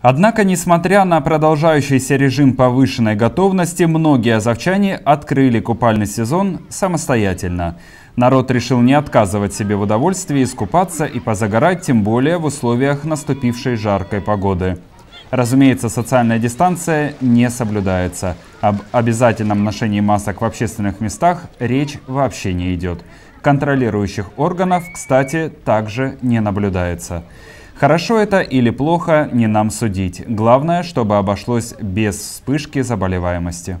Однако, несмотря на продолжающийся режим повышенной готовности, многие азовчане открыли купальный сезон самостоятельно. Народ решил не отказывать себе в удовольствии искупаться и позагорать, тем более в условиях наступившей жаркой погоды. Разумеется, социальная дистанция не соблюдается. Об обязательном ношении масок в общественных местах речь вообще не идет. Контролирующих органов, кстати, также не наблюдается. Хорошо это или плохо, не нам судить. Главное, чтобы обошлось без вспышки заболеваемости.